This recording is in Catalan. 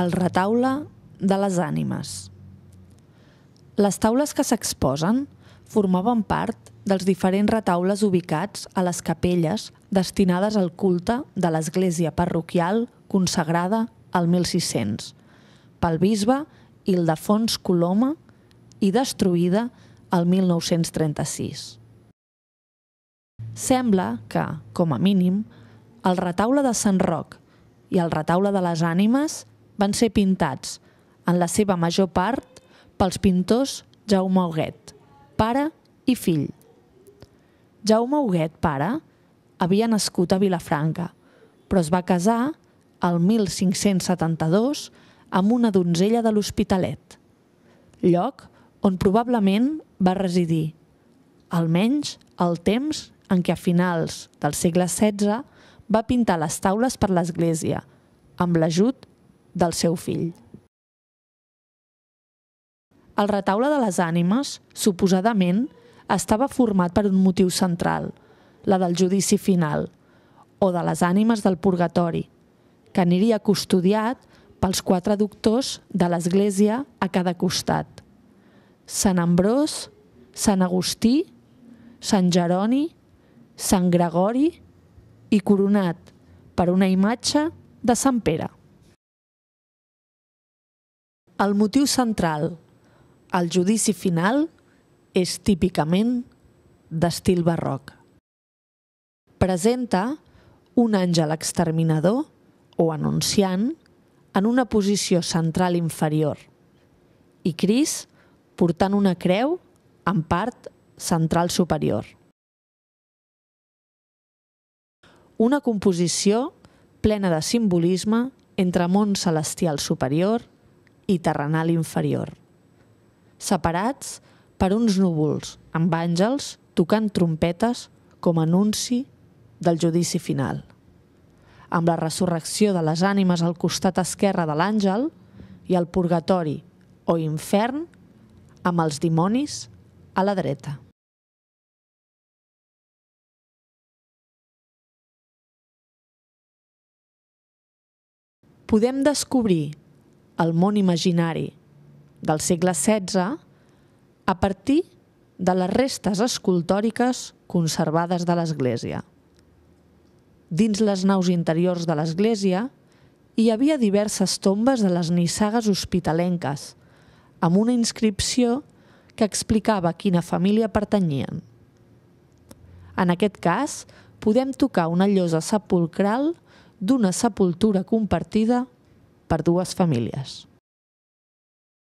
El retaule de les ànimes. Les taules que s'exposen formaven part dels diferents retaules ubicats a les capelles destinades al culte de l'església parroquial consagrada al 1600 pel bisbe Ildefons Coloma i destruïda al 1936. Sembla que, com a mínim, el retaule de Sant Roc i el retaule de les ànimes van ser pintats, en la seva major part, pels pintors Jaume Huguet, pare i fill. Jaume Huguet, pare, havia nascut a Vilafranca, però es va casar al 1572 amb una donzella de l'Hospitalet, lloc on probablement va residir, almenys el temps en què a finals del segle XVI va pintar les taules per l'església, amb l'ajut del seu fill. El retaule de les ànimes, suposadament, estava format per un motiu central, la del judici final, o de les ànimes del purgatori, que aniria custodiat pels quatre doctors de l'Església a cada costat. Sant Ambrós, Sant Agustí, Sant Jeroni, Sant Gregori i coronat per una imatge de Sant Pere. El motiu central al judici final és típicament d'estil barroc. Presenta un àngel exterminador o anunciant en una posició central inferior i Cris portant una creu en part central superior. Una composició plena de simbolisme entre món celestial superior i i terrenal inferior. Separats per uns núvols, amb àngels tocant trompetes com a anunci del judici final. Amb la ressurrecció de les ànimes al costat esquerre de l'àngel i el purgatori o infern amb els dimonis a la dreta. podem descobrir el món imaginari del segle XVI a partir de les restes escultòriques conservades de l'església. Dins les naus interiors de l'església hi havia diverses tombes de les nissagues hospitalenques, amb una inscripció que explicava a quina família pertanyien. En aquest cas, podem tocar una llosa sepulcral d'una sepultura compartida per dues famílies.